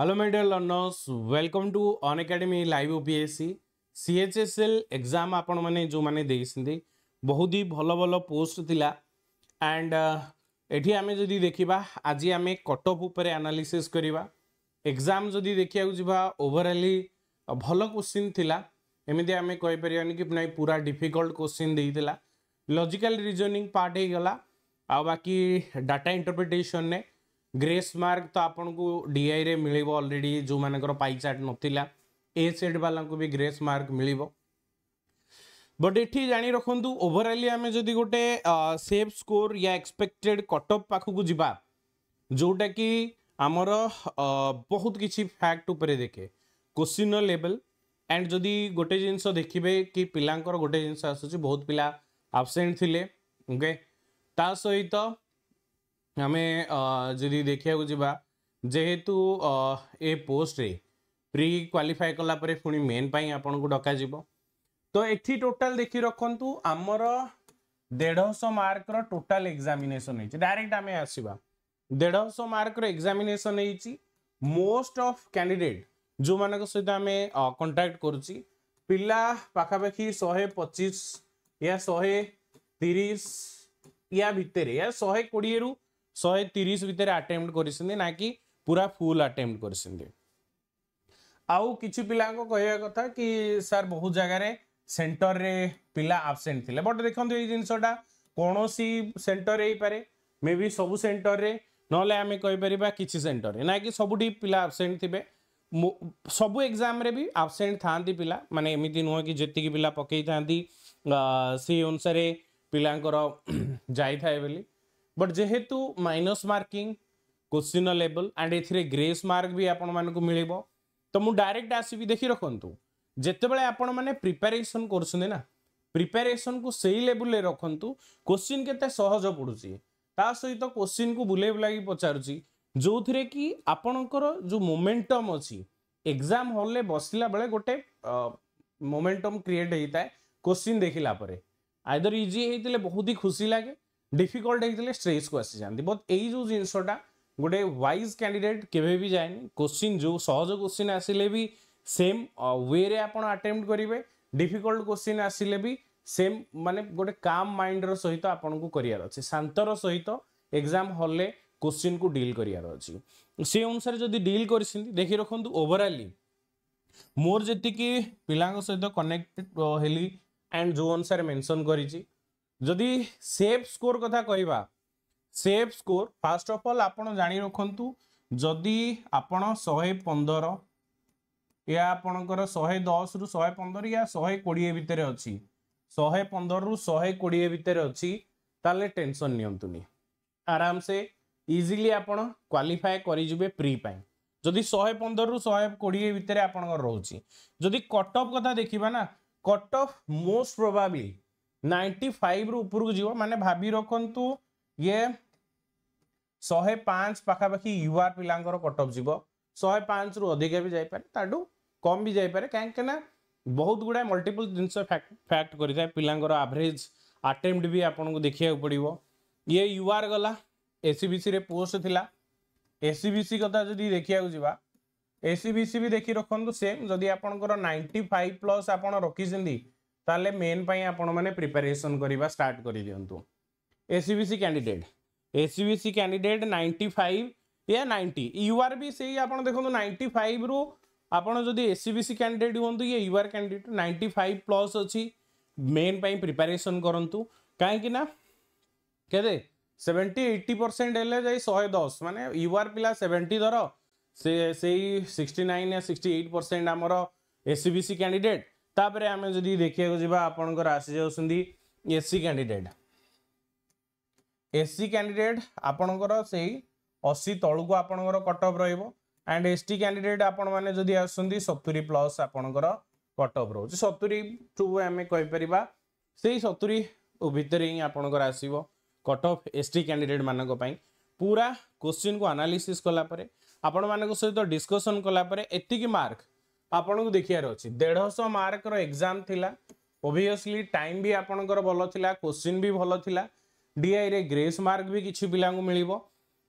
hello my dear learners welcome to Unacademy live OPSC C H CHSL exam आपण माने जो मैंने देइसिंदे बहुत ही भल भल पोस्ट थिला एंड uh, एठी आमे जदी देखिबा आज आम कटअफ ऑफ ऊपर एनालिसिस करिबा एग्जाम जदी देखिया जिबा ओवरऑली भल क्वेश्चन थिला एमती आमे कहि कि नै पूरा डिफिकल्ट क्वेश्चन देइतिला लजिकाल रिजनिंग पार्ट हे गला आ डाटा इंटरप्रिटेशन ने ଗ୍ରେସ୍ ମାର୍କ ତ ଆପଣଙ୍କୁ ଡିଆଇରେ ମିଳିବ ଅଲରେଡ଼ି ଯେଉଁମାନଙ୍କର ପାଇ ଚାର୍ଟ ନଥିଲା ଏ ସେଟ୍ ବାଲାଙ୍କୁ ବି ଗ୍ରେସ୍ ମାର୍କ ମିଳିବ ବଟ୍ ଏଠି ଜାଣି ରଖନ୍ତୁ ଓଭରାଲି ଆମେ ଯଦି ଗୋଟେ ସେଫ୍ ସ୍କୋର ୟା ଏକ୍ସପେକ୍ଟେଡ୍ କଟଅଫ୍ ପାଖକୁ ଯିବା ଯେଉଁଟାକି ଆମର ବହୁତ କିଛି ଫ୍ୟାକ୍ଟ ଉପରେ ଦେଖେ କୋଶ୍ଚିନ୍ର ଲେବଲ୍ ଆଣ୍ଡ ଯଦି ଗୋଟେ ଜିନିଷ ଦେଖିବେ କି ପିଲାଙ୍କର ଗୋଟେ ଜିନିଷ ଆସୁଛି ବହୁତ ପିଲା ଆବସେଣ୍ଟ ଥିଲେ ଓକେ ତା ସହିତ ଆମେ ଯଦି ଦେଖିବାକୁ ଯିବା ଯେହେତୁ ଏ ପୋଷ୍ଟରେ ପ୍ରି କ୍ୱାଲିଫାଏ କଲା ପରେ ପୁଣି ମେନ୍ ପାଇଁ ଆପଣଙ୍କୁ ଡକାଯିବ ତ ଏଠି ଟୋଟାଲ୍ ଦେଖି ରଖନ୍ତୁ ଆମର ଦେଢ଼ଶହ ମାର୍କର ଟୋଟାଲ୍ ଏକ୍ଜାମିନେସନ୍ ହେଇଛି ଡାଇରେକ୍ଟ ଆମେ ଆସିବା ଦେଢ଼ଶହ ମାର୍କର ଏକ୍ଜାମିନେସନ୍ ହେଇଛି ମୋଷ୍ଟ ଅଫ୍ କ୍ୟାଣ୍ଡିଡେଟ୍ ଯେଉଁମାନଙ୍କ ସହିତ ଆମେ କଣ୍ଟାକ୍ଟ କରୁଛି ପିଲା ପାଖାପାଖି ଶହେ ପଚିଶ ୟା ଶହେ ତିରିଶ ୟା ଭିତରେ ୟା ଶହେ କୋଡ଼ିଏରୁ शहे तीस भितर करा कि पूरा फुल आटेम कर पा कह कथा कि सर बहुत जगार सेन्टर में पिला आबसेंट थे बट देखते ये जिनसटा कौन सी सेन्टर हो पाए मे बी सब सेन्टर में ना आम कहीपर कि सेन्टर ना कि सब पिला आबसेंट थे सब एग्जाम भी आबसेंट था पिला मानते एमती नुह कि जी पिला पकई था सी अनुसार पिला जाए बोली बट जेहेतु minus marking level and a grace mark भी आपण मानक मिल तो मुझे डायरेक्ट आसवि देखी रखु जितेबाला आपण मैंने प्रिपेरेसन करा प्रिपेरेसन को सही लेवल रखु क्वेश्चन केज सहज ता सहित क्वेश्चन को बुले बुलाई पचार जो थे कि आपणकर जो मोमेंटम अच्छी एग्जाम हल बसला बेले गोटे मोमेटम क्रिएट होता है क्वेश्चन देखला आइदर इजी होते बहुत ही खुशी लगे ডিফিকল্ট হয়েছিল স্ট্রেসকু আসিযাতে বট এই যে জিনিসটা গোটে ওয়াইজ ক্যাডিডেট কেবে বি যায়নি কোশ্চিন যে সহজ কোশ্চিন আসলে বি সেম ওয়েরে আপনার আটেম্প্ট করবে ডিফিকল্ট কোশ্চিন আসলে বি সেম মানে গোটে কাম মাইন্ডর সহিত আপনার করিয়ার অছে শান্তর সহিত এক্সাম হলে কোশ্চিন কু ডিল করিয়ার অছি সে অনুসারে যদি ডিল করেছেন দেখি রাখুন ওভরালি মোর যেতিকি পিলাঙ্ক সহিত কনেক্ট হেলি এন্ড যে অনুসারে মেনশন করেছি ଯଦି ସେଫ୍ ସ୍କୋର୍ କଥା କହିବା safe score first of all ଆପଣ ଜାଣି ରଖନ୍ତୁ ଯଦି ଆପଣ ଶହେ ପନ୍ଦର ଏହା ଆପଣଙ୍କର ଶହେ ଦଶରୁ ଶହେ ପନ୍ଦର ୟା ଶହେ କୋଡ଼ିଏ ଭିତରେ ଅଛି ଶହେ ପନ୍ଦରରୁ ଶହେ କୋଡ଼ିଏ ଭିତରେ ଅଛି ତାହେଲେ ଟେନସନ୍ ନିଅନ୍ତୁନି ଆରାମସେ ଇଜିଲି ଆପଣ କ୍ୱାଲିଫାଏ କରିଯିବେ ପ୍ରି ପାଇଁ ଯଦି ଶହେ ପନ୍ଦରରୁ ଶହେ କୋଡ଼ିଏ ଭିତରେ ଆପଣଙ୍କର ରହୁଛି ଯଦି କଟ୍ ଅଫ୍ କଥା ଦେଖିବା ନା cut off most probably ninety ଫାଇଭରୁ ଉପରକୁ ଯିବ ମାନେ ଭାବି ରଖନ୍ତୁ ଇଏ ଶହେ ପାଞ୍ଚ ପାଖାପାଖି ୟୁ ଆର୍ ପିଲାଙ୍କର କଟ୍ ଅଫ୍ ଯିବ ଶହେ ପାଞ୍ଚରୁ ଅଧିକା ବି ଯାଇପାରେ ତାଠୁ କମ୍ ବି ଯାଇପାରେ କାହିଁକି ନା ବହୁତ ଗୁଡ଼ାଏ ମଲ୍ଟିପୁଲ୍ ଜିନିଷ ଫ୍ୟାକ୍ଟ କରିଥାଏ ପିଲାଙ୍କର ଆଭରେଜ୍ ଆଟେମ୍ପ୍ଟ ବି ଆପଣଙ୍କୁ ଦେଖିବାକୁ ପଡ଼ିବ ଇଏ ୟୁ ଆର୍ ଗଲା ଏସିବିସିରେ ପୋଷ୍ଟ ଥିଲା ଏସିବିସି କଥା ଯଦି ଦେଖିବାକୁ ଯିବା ଏସିବିସି ବି ଦେଖି ରଖନ୍ତୁ ସେମ୍ ଯଦି ଆପଣଙ୍କର ନାଇଣ୍ଟି ଫାଇଭ୍ ପ୍ଲସ୍ ଆପଣ ରଖିଛନ୍ତି ତାହେଲେ ମେନ୍ ପାଇଁ ଆପଣମାନେ ପ୍ରିପାରେସନ୍ କରିବା ଷ୍ଟାର୍ଟ କରିଦିଅନ୍ତୁ SEBC candidate SEBC candidate ninety five या नाइंटी युआर भी सही आप देखो नाइंटी फाइव रु आपड़ी एससीबीसी कैंडिडेट हूँ ये UR candidate ninety five plus अच्छी मेन प्रिपेरेसन करूँ कहीं के सेवेन्टी एट्टी परसेंट है शहे दस मान युआर पिला सेवेन्टी धर से सिक्सटी नाइन या सिक्सटी एट परसेंट आमर एससीबीसी कैंडिडेट ତାପରେ ଆମେ ଯଦି ଦେଖିବାକୁ ଯିବା ଆପଣଙ୍କର ଆସିଯାଉଛନ୍ତି ଏସ୍ସି କ୍ୟାଣ୍ଡିଡେଟ୍ ଏସ୍ସି କ୍ୟାଣ୍ଡିଡେଟ୍ ଆପଣଙ୍କର ସେଇ ଅଶୀ ତଳକୁ ଆପଣଙ୍କର କଟଅଫ୍ ରହିବ ଆଣ୍ଡ ଏସ୍ଟି କ୍ୟାଣ୍ଡିଡେଟ୍ ଆପଣମାନେ ଯଦି ଆସୁଛନ୍ତି ସତୁରି ପ୍ଲସ୍ ଆପଣଙ୍କର କଟଅଫ୍ ରହୁଛି ସତୁରି ଟୁ ଆମେ କହିପାରିବା ସେଇ ସତୁରି ଭିତରେ ହିଁ ଆପଣଙ୍କର ଆସିବ କଟଅଫ୍ ଏସ୍ଟି କ୍ୟାଣ୍ଡିଡେଟ୍ମାନଙ୍କ ପାଇଁ ପୁରା କୋଶ୍ଚିନ୍କୁ ଆନାଲିସିସ୍ କଲାପରେ ଆପଣମାନଙ୍କ ସହିତ ଡିସ୍କସନ୍ କଲାପରେ ଏତିକି ମାର୍କ ଆପଣଙ୍କୁ ଦେଖିବାର ଅଛି ଦେଢ଼ଶହ ମାର୍କର ଏକ୍ଜାମ୍ ଥିଲା ଓଭିୟସଲି ଟାଇମ୍ ବି ଆପଣଙ୍କର ଭଲ ଥିଲା କୋଶ୍ଚିନ୍ ବି ଭଲ ଥିଲା ଡିଆଇରେ ଗ୍ରେସ୍ ମାର୍କ ବି କିଛି ପିଲାଙ୍କୁ ମିଳିବ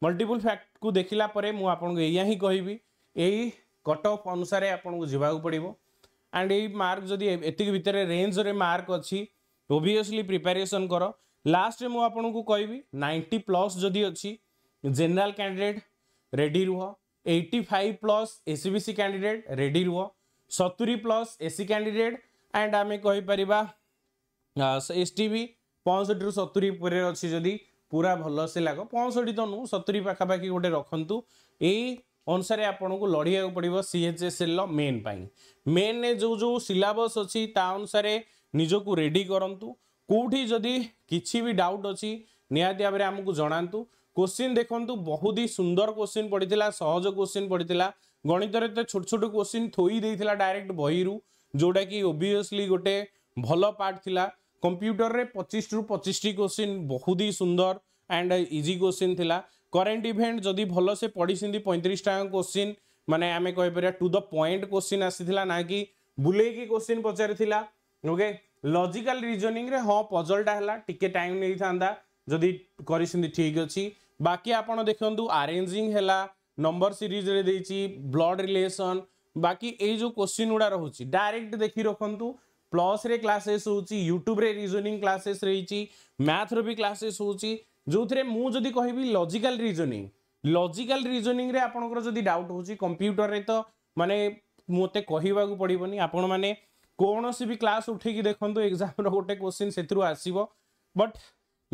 ମଲ୍ଟିପୁଲ୍ ଫ୍ୟାକ୍ଟକୁ ଦେଖିଲା ପରେ ମୁଁ ଆପଣଙ୍କୁ ଏଇଆ ହିଁ କହିବି ଏଇ କଟ୍ ଅଫ୍ ଅନୁସାରେ ଆପଣଙ୍କୁ ଯିବାକୁ ପଡ଼ିବ ଆଣ୍ଡ ଏଇ ମାର୍କ ଯଦି ଏତିକି ଭିତରେ ରେଞ୍ଜରେ ମାର୍କ ଅଛି ଓଭିୟସଲି ପ୍ରିପାରେସନ୍ କର ଲାଷ୍ଟରେ ମୁଁ ଆପଣଙ୍କୁ କହିବି ନାଇଣ୍ଟି ପ୍ଲସ୍ ଯଦି ଅଛି ଜେନେରାଲ୍ କ୍ୟାଣ୍ଡିଡେଟ୍ ରେଡ଼ି ରୁହ eighty five plus SEBC candidate ready रुह सतुरी प्लस एसी कैंडिडेट एंड आम कहीपर एस टी भी ପଞ୍ଚଷଠି ରୁ ସତୁରି ଉପରେ ଅଛି ଯଦି ପୁରା ଭଲ ସେ ଲାଗ ପଞ୍ଚଷଠି ତ ନୁହଁ ସତୁରି ପାଖାପାଖି ଗୋଟେ ରଖନ୍ତୁ ଏଇ ଅନୁସାରେ ଆପଣଙ୍କୁ ଲଢ଼ିବାକୁ ପଡ଼ିବ ସିଏଚ୍ଏସ୍ଏଲ୍ର ମେନ୍ ପାଇଁ ମେନ୍ରେ ଯେଉଁ ଯେଉଁ ସିଲାବସ୍ ଅଛି ତା ଅନୁସାରେ ନିଜକୁ ରେଡ଼ି କରନ୍ତୁ କେଉଁଠି ଯଦି କିଛି ବି ଡାଉଟ୍ ଅଛି ନିହାତି ଭାବରେ ଆମକୁ ଜଣାନ୍ତୁ কোশ্চিন দেখুন বহুত হি সুন্দর কোশ্চিন পড়ি সহজ কোশ্চিন পড়ি গণিতর তো ছোট ছোট কোশ্চিন থই দিয়েছিল ডাইরেক্ট বইরু যেটা কি ওভিয়সলি গোটে ভাল পার্ট লা কম্পুটরের পঁচিশ রু পঁচিশটি কোশ্চিন বহুত হি সুন্দর অ্যান্ড ইজি কোশ্চিন লা করেন্ট ইভেন্ট যদি ভালসে পড়িছেন পঁয়ত্রিশ টাকা কোশ্চিন মানে আমি কইপার টু দ পয়েন্ট কোশ্চিন আসিলা না কি বুলেইকি কোশ্চিন পচারিলা ওকে লজিকাল রিজনিংরে হ্যাঁ পজলটা হল টিকে টাইম নেই যদি করেছেন ঠিক আছে ବାକି ଆପଣ ଦେଖନ୍ତୁ ଆରେଞ୍ଜିଂ ହେଲା ନମ୍ବର ସିରିଜରେ ଦେଇଛି ବ୍ଲଡ୍ ରିଲେସନ୍ ବାକି ଏଇ ଯେଉଁ କୋଶ୍ଚିନ୍ ଗୁଡ଼ା ରହୁଛି ଡାଇରେକ୍ଟ ଦେଖି ରଖନ୍ତୁ ପ୍ଲସ୍ରେ କ୍ଲାସେସ୍ ହେଉଛି ୟୁଟ୍ୟୁବ୍ରେ ରିଜନିଂ କ୍ଲାସେସ୍ ରହିଛି ମ୍ୟାଥ୍ର ବି କ୍ଲାସେସ୍ ହେଉଛି ଯେଉଁଥିରେ ମୁଁ ଯଦି କହିବି ଲଜିକାଲ୍ ରିଜନିଂ ଲଜିକାଲ୍ ରିଜନିଂରେ ଆପଣଙ୍କର ଯଦି ଡାଉଟ୍ ହେଉଛି କମ୍ପ୍ୟୁଟରରେ ତ ମାନେ ମୋତେ କହିବାକୁ ପଡ଼ିବନି ଆପଣମାନେ କୌଣସି ବି କ୍ଲାସ୍ ଉଠେଇକି ଦେଖନ୍ତୁ ଏକ୍ଜାମ୍ର ଗୋଟେ କୋଶ୍ଚିନ୍ ସେଥିରୁ ଆସିବ ବଟ୍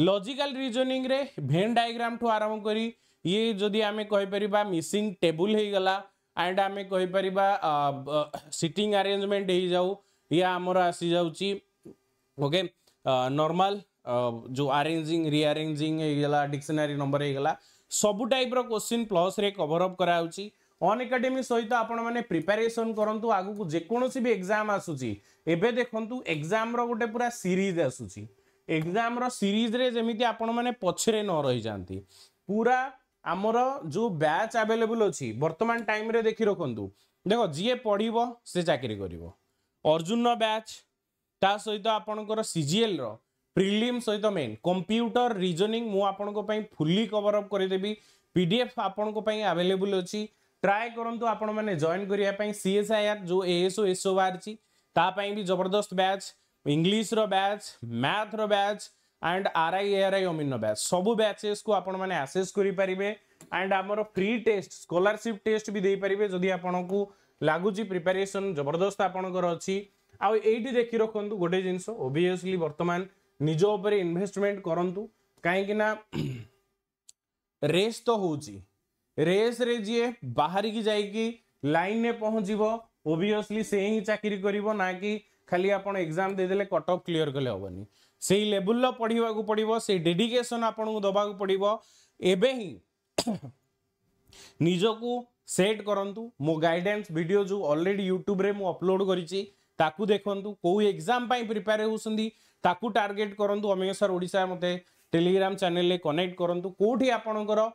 লজিকাল রিজনিং রে ভেন ডায়াগ্রাম ঠু আরম্ভ করি ইয়ে যদি আমি কইপারিবা মিসিং টেবুল হইগলা আন্ড আমি কইপারিবা সিটিং আরেঞ্জমেন্ট হই যাও ইয়া আমার আসি যাউচি ওকে जो आरेजिंग रिआरेजिंग होगा डिक्शनारी नंबर होगा सब टाइप रोश्चिन् प्लस रे कभर अप अन एकाडेमी सहित आपण मैंने प्रिपेरेसन करूँ आगू जेकोसी भी एक्जाम आसूँ एवं देखूँ एक्जाम रोटे पूरा सीरीज आसूँ ଏକ୍ଜାମ୍ର ସିରିଜ୍ରେ ଯେମିତି ଆପଣମାନେ ପଛରେ ନ ରହିଯାନ୍ତି ପୁରା ଆମର ଯେଉଁ ବ୍ୟାଚ୍ ଆଭେଲେବୁଲ୍ ଅଛି ବର୍ତ୍ତମାନ ଟାଇମ୍ରେ ଦେଖି ରଖନ୍ତୁ ଦେଖ ଯିଏ ପଢ଼ିବ ସେ ଚାକିରି କରିବ ଅର୍ଜୁନର ବ୍ୟାଚ୍ ତା ସହିତ ଆପଣଙ୍କର ସିଜିଏଲ୍ର ପ୍ରିଲିମ୍ ସହିତ ମେନ୍ କମ୍ପ୍ୟୁଟର ରିଜନିଂ ମୁଁ ଆପଣଙ୍କ ପାଇଁ ଫୁଲି କଭର୍ ଅପ୍ କରିଦେବି ପି ଡି ଏଫ୍ ଆପଣଙ୍କ ପାଇଁ ଆଭେଲେବୁଲ୍ ଅଛି ଟ୍ରାଏ କରନ୍ତୁ ଆପଣମାନେ ଜଏନ୍ କରିବା ପାଇଁ ସିଏସ୍ଆଇଆର୍ ଯେଉଁ ଏଏସ୍ଓ ଏସ୍ଓ ବାହାରିଛି ତା ପାଇଁ ବି ଜବରଦସ୍ତ ବ୍ୟାଚ୍ इंग्लीश बैच मैथ रैच and R I R I Amin batch सब बैचेस को आप आसेस करेंगे एंड आम फ्री टेस्ट स्कलारसीप टेस्ट भी देपारे जदि आपको लगुच प्रिपेरेसन जबरदस्त आपंकर अच्छी आईटी देखि रखु गोटे जिनस ओबिययसली बर्तमान निज उपर इनभेस्टमेंट करूँ कहीं रेस तो हूँ रेस रे जी बाहर की जाकि लाइन में पहुँचव ओबिययसली से ही चाकरी करा कि खाली आप एग्जाम देदे कट क्लीयर कले हेन से ही लेवल पढ़ाक पड़ो से डेडिकेसन आपन पड़ो एवे निजक सेट करूँ मो गाइडेंस वीडियो जो अलरेडी यूट्यूब अपलोड करके देखूँ कौ एग्जाम प्रिपेयर होती टार्गेट करूँ अमेय सर ओडा मत टेलीग्राम चेल कनेक्ट करूँ कौटी आपणकर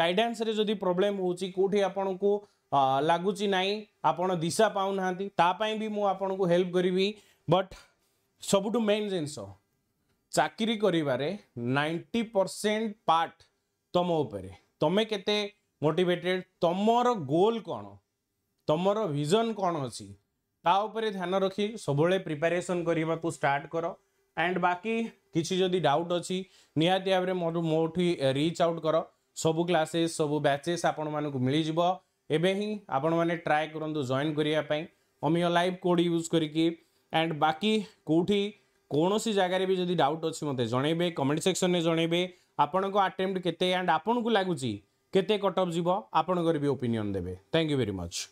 गाइडेन्स जदि प्रोब्लेम होती कौटी आपन को ଲାଗୁଛି ନାହିଁ ଆପଣ ଦିଶା ପାଉନାହାନ୍ତି ତା ପାଇଁ ବି ମୁଁ ଆପଣଙ୍କୁ ହେଲ୍ପ କରିବି ବଟ୍ ସବୁଠୁ ମେନ୍ ଜିନିଷ ଚାକିରି କରିବାରେ ନାଇଣ୍ଟି ପରସେଣ୍ଟ ପାର୍ଟ ତୁମ ଉପରେ ତୁମେ କେତେ ମୋଟିଭେଟେଡ଼୍ ତୁମର ଗୋଲ୍ କ'ଣ ତୁମର ଭିଜନ୍ କ'ଣ ଅଛି ତା ଉପରେ ଧ୍ୟାନ ରଖି ସବୁବେଳେ ପ୍ରିପାରେସନ୍ କରିବାକୁ ଷ୍ଟାର୍ଟ କର ଆଣ୍ଡ ବାକି କିଛି ଯଦି ଡାଉଟ୍ ଅଛି ନିହାତି ଭାବରେ ମୋଠୁ ମୋଠି ରିଚ୍ ଆଉଟ୍ କର ସବୁ କ୍ଲାସେସ୍ ସବୁ ବ୍ୟାଚେସ୍ ଆପଣମାନଙ୍କୁ ମିଳିଯିବ ଏବେ ହିଁ ଆପଣମାନେ ଟ୍ରାଏ କରନ୍ତୁ ଜଏନ୍ କରିବା ପାଇଁ ଅମିଓ ଲାଇଭ୍ କୋଡ଼୍ ୟୁଜ୍ କରିକି ଆଣ୍ଡ ବାକି କେଉଁଠି କୌଣସି ଜାଗାରେ ବି ଯଦି ଡାଉଟ୍ ଅଛି ମୋତେ ଜଣେଇବେ କମେଣ୍ଟ ସେକ୍ସନରେ ଜଣେଇବେ ଆପଣଙ୍କ ଆଟେମ୍ପ୍ଟ କେତେ ଆଣ୍ଡ ଆପଣଙ୍କୁ ଲାଗୁଛି କେତେ କଟ୍ ଅଫ୍ ଯିବ ଆପଣଙ୍କର ବି ଓପିନିଅନ୍ ଦେବେ ଥ୍ୟାଙ୍କ ୟୁ ଭେରି ମଚ୍